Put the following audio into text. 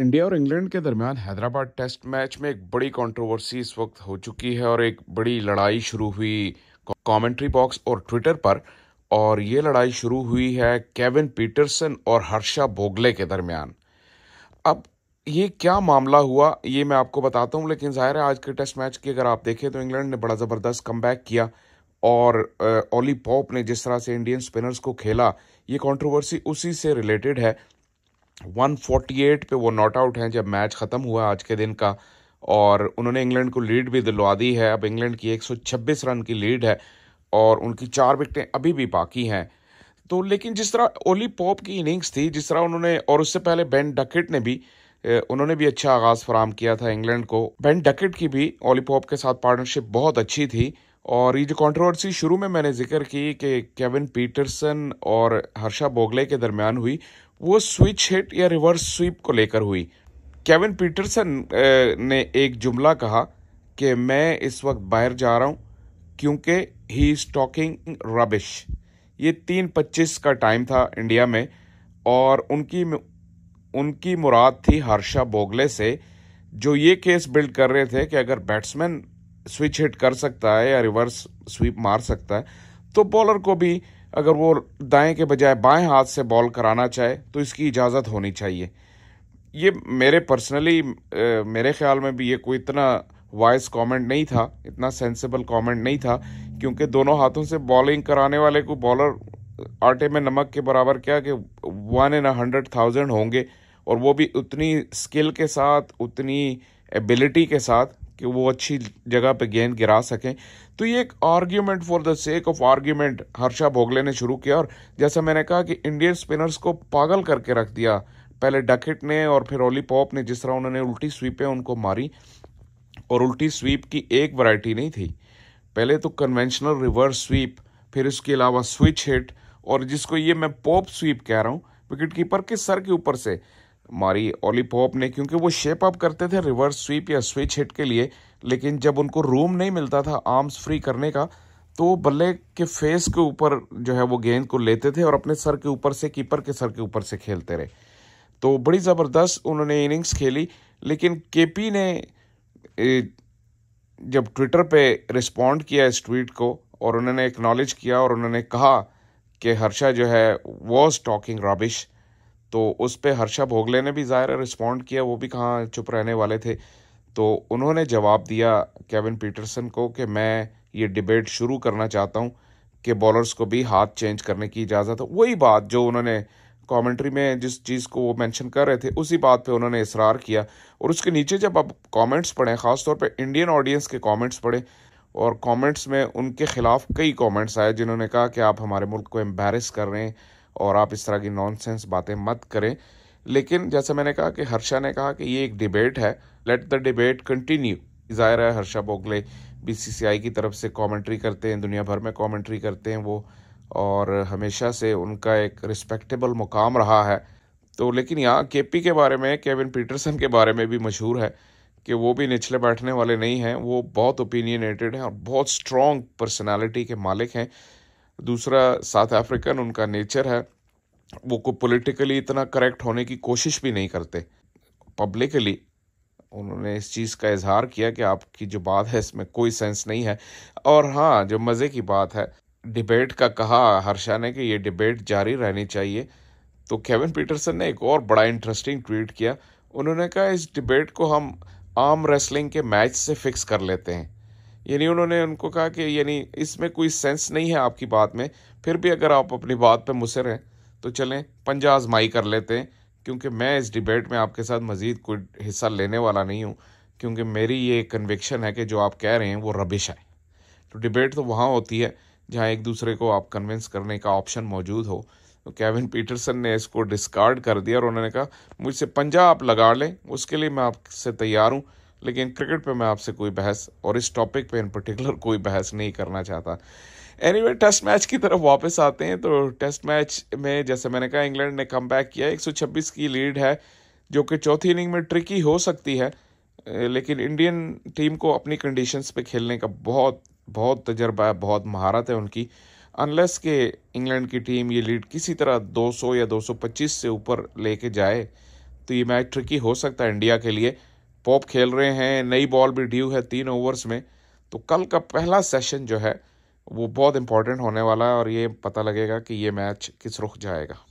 India और England के दरमियान हैदराबाद टेस्ट मैच में एक बड़ी कंट्रोवर्सी इस वक्त हो चुकी है और एक बड़ी लड़ाई शुरू हुई कमेंट्री बॉक्स और ट्विटर पर और ये लड़ाई शुरू हुई है केविन पीटरसन और हर्षा बोगले के दरमियान अब ये क्या मामला हुआ ये मैं आपको बताता हूँ लेकिन जाहिर है आज के टेस्ट मैच की अगर आप देखें तो इंग्लैंड ने बड़ा ज़बरदस्त कम किया और ओली पॉप ने जिस तरह से इंडियन स्पिनर्स को खेला ये कंट्रोवर्सी उसी से रिलेटेड है 148 पे वो नॉट आउट हैं जब मैच ख़त्म हुआ आज के दिन का और उन्होंने इंग्लैंड को लीड भी दिलवा दी है अब इंग्लैंड की 126 रन की लीड है और उनकी चार विकटें अभी भी बाकी हैं तो लेकिन जिस तरह ओली पॉप की इनिंग्स थी जिस तरह उन्होंने और उससे पहले बेन डकेट ने भी उन्होंने भी अच्छा आगाज़ फराम किया था इंग्लैंड को बेन डकेट की भी ओली पॉप के साथ पार्टनरशिप बहुत अच्छी थी और ये जो कंट्रोवर्सी शुरू में मैंने जिक्र की कि केविन पीटरसन और हर्षा बोगले के दरमियान हुई वो स्विच हिट या रिवर्स स्वीप को लेकर हुई केविन पीटरसन ने एक जुमला कहा कि मैं इस वक्त बाहर जा रहा हूँ क्योंकि ही इज टॉकिंग रबिश ये तीन पच्चीस का टाइम था इंडिया में और उनकी उनकी मुराद थी हर्षा बोगले से जो ये केस बिल्ड कर रहे थे कि अगर बैट्समैन स्विच हिट कर सकता है या रिवर्स स्वीप मार सकता है तो बॉलर को भी अगर वो दाएं के बजाय बाएं हाथ से बॉल कराना चाहे तो इसकी इजाज़त होनी चाहिए ये मेरे पर्सनली मेरे ख्याल में भी ये कोई इतना वाइस कमेंट नहीं था इतना सेंसिबल कमेंट नहीं था क्योंकि दोनों हाथों से बॉलिंग कराने वाले को बॉलर आटे में नमक के बराबर क्या कि वन इन हंड्रेड थाउजेंड होंगे और वो भी उतनी स्किल के साथ उतनी एबिलिटी के साथ कि वो अच्छी जगह पे गेंद गिरा सकें तो ये एक argument for the sake of argument Harsha Bhogle ने शुरू किया और जैसा मैंने कहा कि इंडियन स्पिनर्स को पागल करके रख दिया पहले डकेट ने और फिर ओली पॉप ने जिस तरह उन्होंने उल्टी स्वीपें उनको मारी और उल्टी स्वीप की एक वरायटी नहीं थी पहले तो कन्वेंशनल रिवर्स स्वीप फिर इसके अलावा स्विच हिट और जिसको ये मैं पॉप स्वीप कह रहा हूँ विकेट कीपर के सर के ऊपर से मारी ओली पोप ने क्योंकि वो शेप अप करते थे रिवर्स स्वीप या स्विच हिट के लिए लेकिन जब उनको रूम नहीं मिलता था आर्म्स फ्री करने का तो बल्ले के फेस के ऊपर जो है वो गेंद को लेते थे और अपने सर के ऊपर से कीपर के सर के ऊपर से खेलते रहे तो बड़ी ज़बरदस्त उन्होंने इनिंग्स खेली लेकिन केपी ने जब ट्विटर पे रिस्पॉन्ड किया इस ट्वीट को और उन्होंने एक्नॉलेज किया और उन्होंने कहा कि हर्षा जो है वॉज टॉकिंग रॉबिश तो उस पर हर्षा भोगले ने भी ज़ाहिर रिस्पॉन्ड किया वो भी कहाँ चुप रहने वाले थे तो उन्होंने जवाब दिया केविन पीटरसन को कि मैं ये डिबेट शुरू करना चाहता हूँ कि बॉलर्स को भी हाथ चेंज करने की इजाज़त है वही बात जो उन्होंने कमेंट्री में जिस चीज़ को वो मेंशन कर रहे थे उसी बात पे उन्होंने इसरार किया और उसके नीचे जब आप कमेंट्स पढ़ें ख़ासतौर पे इंडियन ऑडियंस के कमेंट्स पढ़ें और कमेंट्स में उनके ख़िलाफ़ कई कमेंट्स आए जिन्होंने कहा कि आप हमारे मुल्क को एम्बेरस कर रहे हैं और आप इस तरह की नॉनसेंस बातें मत करें लेकिन जैसे मैंने कहा कि हर्षा ने कहा कि ये एक डिबेट है लेट द डिबेट कंटिन्यू ज़ाहिर है हर्षा बोगले बीसीसीआई की तरफ से कमेंट्री करते हैं दुनिया भर में कमेंट्री करते हैं वो और हमेशा से उनका एक रिस्पेक्टेबल मुकाम रहा है तो लेकिन यहाँ के पी के बारे में केविन पीटरसन के बारे में भी मशहूर है कि वो भी निचले बैठने वाले नहीं हैं वो बहुत ओपिनियनेटेड हैं और बहुत स्ट्रॉन्ग पर्सनैलिटी के मालिक हैं दूसरा साउथ अफ्रीकन उनका नेचर है वो को पॉलिटिकली इतना करेक्ट होने की कोशिश भी नहीं करते पब्लिकली उन्होंने इस चीज़ का इजहार किया कि आपकी जो बात है इसमें कोई सेंस नहीं है और हाँ जो मज़े की बात है डिबेट का कहा हर्षा ने कि ये डिबेट जारी रहनी चाहिए तो केविन पीटरसन ने एक और बड़ा इंटरेस्टिंग ट्वीट किया उन्होंने कहा इस डिबेट को हम आम रेसलिंग के मैच से फिक्स कर लेते हैं यानी उन्होंने उनको कहा कि यानी इसमें कोई सेंस नहीं है आपकी बात में फिर भी अगर आप अपनी बात पर मुसर हैं तो चलें पंजा आजमाई कर लेते हैं क्योंकि मैं इस डिबेट में आपके साथ मज़ीद कोई हिस्सा लेने वाला नहीं हूँ क्योंकि मेरी ये कन्विक्शन है कि जो आप कह रहे हैं वो रबिश है तो डिबेट तो वहाँ होती है जहाँ एक दूसरे को आप कन्विंस करने का ऑप्शन मौजूद हो तो केविन पीटरसन ने इसको डिस्कार्ड कर दिया और उन्होंने कहा मुझसे पंजा आप लगा लें उसके लिए मैं आपसे तैयार हूँ लेकिन क्रिकेट पे मैं आपसे कोई बहस और इस टॉपिक पे इन पर्टिकुलर कोई बहस नहीं करना चाहता एनीवे anyway, टेस्ट मैच की तरफ वापस आते हैं तो टेस्ट मैच में जैसे मैंने कहा इंग्लैंड ने कम किया 126 की लीड है जो कि चौथी इनिंग में ट्रिकी हो सकती है लेकिन इंडियन टीम को अपनी कंडीशंस पे खेलने का बहुत बहुत तजर्बा है बहुत महारत है उनकी अनलेस के इंग्लैंड की टीम ये लीड किसी तरह 200 या 225 से ऊपर लेके जाए तो ये मैच ट्रिकी हो सकता है इंडिया के लिए पॉप खेल रहे हैं नई बॉल भी ड्यू है तीन ओवर्स में तो कल का पहला सेशन जो है वो बहुत इम्पोर्टेंट होने वाला है और ये पता लगेगा कि ये मैच किस रुख जाएगा